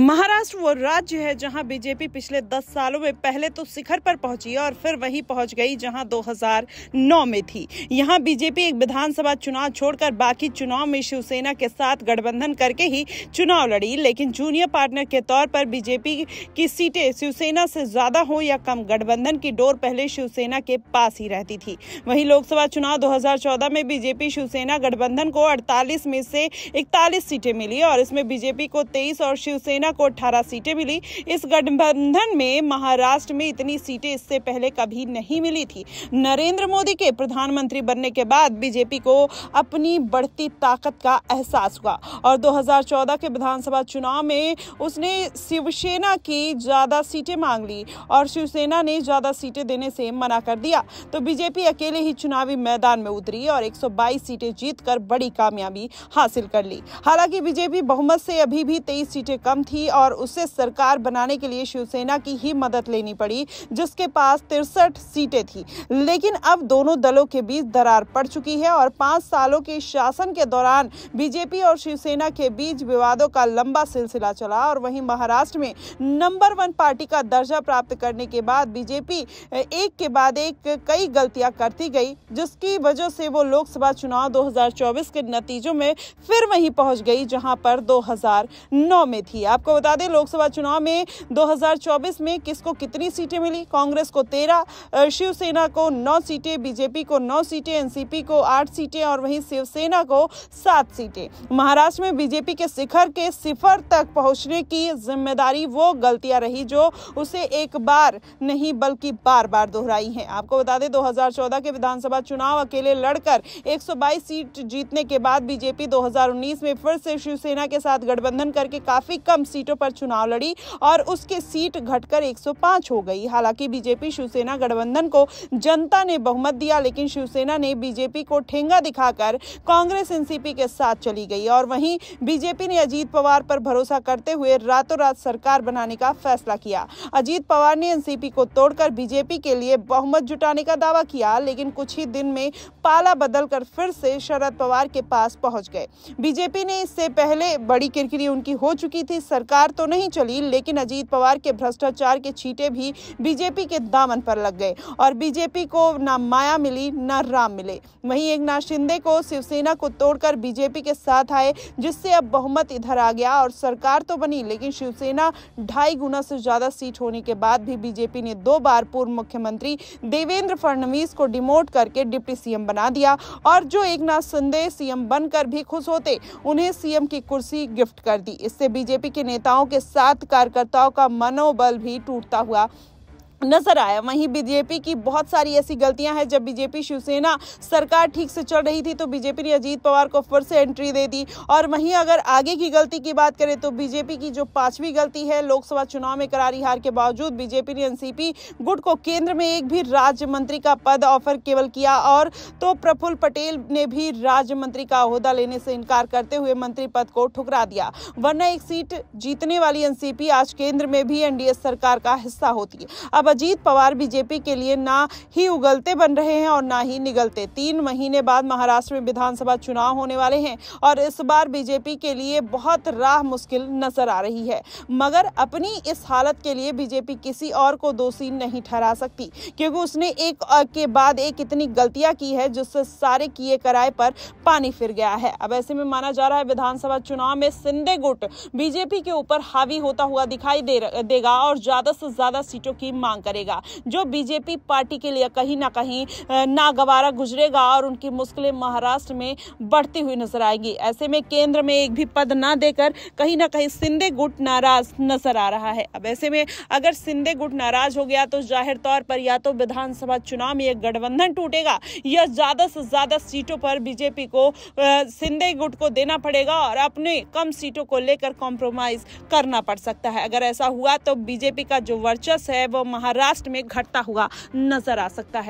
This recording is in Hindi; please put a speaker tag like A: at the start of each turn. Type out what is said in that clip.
A: महाराष्ट्र वो राज्य है जहां बीजेपी पिछले 10 सालों में पहले तो शिखर पर पहुंची और फिर वहीं पहुंच गई जहां 2009 में थी यहां बीजेपी एक विधानसभा चुनाव छोड़कर बाकी चुनाव में शिवसेना के साथ गठबंधन करके ही चुनाव लड़ी लेकिन जूनियर पार्टनर के तौर पर बीजेपी की सीटें शिवसेना से ज्यादा हो या कम गठबंधन की डोर पहले शिवसेना के पास ही रहती थी वही लोकसभा चुनाव दो में बीजेपी शिवसेना गठबंधन को अड़तालीस में से इकतालीस सीटें मिली और इसमें बीजेपी को तेईस और शिवसेना जनता को अठारह सीटें मिली इस गठबंधन में महाराष्ट्र में इतनी सीटें इससे पहले कभी नहीं मिली थी नरेंद्र मोदी के प्रधानमंत्री बनने के बाद बीजेपी को अपनी बढ़ती ताकत का एहसास हुआ और 2014 के विधानसभा चुनाव में उसने शिवसेना की ज़्यादा सीटें मांग ली और शिवसेना ने ज़्यादा सीटें देने से मना कर दिया तो बीजेपी अकेले ही चुनावी मैदान में उतरी और 122 सीटें जीतकर बड़ी कामयाबी हासिल कर ली हालांकि बीजेपी बहुमत से अभी भी तेईस सीटें कम थी थी और उसे सरकार बनाने के लिए शिवसेना की ही मदद लेनी पड़ी जिसके पास तिरसठ सीटें थी लेकिन अब दोनों दलों के बीच दरार पड़ चुकी है और पांच सालों के शासन के दौरान बीजेपी और शिवसेना के बीच विवादों का लंबा सिलसिला चला और वहीं महाराष्ट्र में नंबर वन पार्टी का दर्जा प्राप्त करने के बाद बीजेपी एक के बाद एक कई गलतियां करती गई जिसकी वजह से वो लोकसभा चुनाव 2024 के नतीजों में फिर वहीं पहुंच गई जहां पर 2009 में थी अब आपको बता दें लोकसभा चुनाव में 2024 में किसको कितनी सीटें मिली कांग्रेस को तेरह शिवसेना को नौ सीटें बीजेपी को नौ सीटें एनसीपी को आठ सीटें और वहीं शिवसेना को सात सीटें महाराष्ट्र में बीजेपी के शिखर के सिफर तक पहुंचने की जिम्मेदारी वो गलतियां रही जो उसे एक बार नहीं बल्कि बार बार दोहराई है आपको बता दें दो के विधानसभा चुनाव अकेले लड़कर एक सीट जीतने के बाद बीजेपी दो में फिर से शिवसेना के साथ गठबंधन करके काफी कम सीटों पर चुनाव लड़ी और उसके सीट घटकर 105 हो गई हालांकि बीजेपी शिवसेना गठबंधन को जनता ने बहुमत दिया लेकिन शिवसेना ने बीजेपी को ठेंगा दिखाकर कांग्रेस एनसीपी के साथ चली गई और वहीं बीजेपी ने अजीत पवार पर भरोसा करते हुए रातों रात सरकार बनाने का फैसला किया अजीत पवार ने एनसीपी को तोड़कर बीजेपी के लिए बहुमत जुटाने का दावा किया लेकिन कुछ ही दिन में पाला बदलकर फिर से शरद पवार के पास पहुंच गए बीजेपी ने इससे पहले बड़ी किरकिरी उनकी हो चुकी थी सर सरकार तो नहीं चली लेकिन अजीत पवार के भ्रष्टाचार के छीटे भी बीजेपी के दामन पर लग गए और बीजेपी को न माया मिली न राम मिले वहीं एक नाथ शिंदे को शिवसेना को तोड़कर बीजेपी के साथ आए जिससे अब बहुमत इधर आ गया और सरकार तो बनी लेकिन शिवसेना ढाई गुना से ज्यादा सीट होने के बाद भी बीजेपी ने दो बार पूर्व मुख्यमंत्री देवेंद्र फडणवीस को डिमोट करके डिप्टी सीएम बना दिया और जो एक नाथ शिंदे सीएम बनकर भी खुश होते उन्हें सीएम की कुर्सी गिफ्ट कर दी इससे बीजेपी के नेताओं के साथ कार्यकर्ताओं का मनोबल भी टूटता हुआ नजर आया वहीं बीजेपी की बहुत सारी ऐसी गलतियां हैं जब बीजेपी शिवसेना सरकार ठीक से चल रही थी तो बीजेपी ने अजीत पवार को फिर से एंट्री दे दी और वहीं अगर आगे की गलती की बात करें तो बीजेपी की जो पांचवी गलती है लोकसभा चुनाव में करारी हार के बावजूद बीजेपी ने एनसीपी गुट को केंद्र में एक भी राज्य मंत्री का पद ऑफर केवल किया और तो प्रफुल्ल पटेल ने भी राज्य मंत्री का अहदा लेने से इनकार करते हुए मंत्री पद को ठुकरा दिया वरना एक सीट जीतने वाली एनसीपी आज केंद्र में भी एनडीए सरकार का हिस्सा होती है अब अजीत पवार बीजेपी के लिए ना ही उगलते बन रहे हैं और ना ही निगलते तीन महीने बाद महाराष्ट्र में विधानसभा चुनाव होने वाले हैं और इस बार बीजेपी के लिए बहुत राह मुश्किल नजर आ रही है मगर अपनी इस हालत के लिए बीजेपी किसी और को दोषी नहीं ठहरा सकती क्योंकि उसने एक के बाद एक इतनी गलतियां की है जिससे सारे किए कराए पर पानी फिर गया है अब ऐसे में माना जा रहा है विधानसभा चुनाव में सिंधे गुट बीजेपी के ऊपर हावी होता हुआ दिखाई दे देगा और ज्यादा से ज्यादा सीटों की मांग मांग करेगा जो बीजेपी पार्टी के लिए कहीं ना कहीं नागवारा गुजरेगा और उनकी मुश्किलें महाराष्ट्र में बढ़ती हुई नजर आएगी ऐसे में केंद्र में एक भी पद ना देकर कहीं ना कहीं सिंधे गुट नाराज नजर आ रहा है अब ऐसे में अगर सिंधे गुट नाराज हो गया तो जाहिर तौर पर या तो विधानसभा चुनाव में एक गठबंधन टूटेगा या ज्यादा से ज्यादा सीटों पर बीजेपी को सिंधे गुट को देना पड़ेगा और अपने कम सीटों को लेकर कॉम्प्रोमाइज करना पड़ सकता है अगर ऐसा हुआ तो बीजेपी का जो वर्चस्व है वो महा महाराष्ट्र में घटता हुआ नजर आ सकता है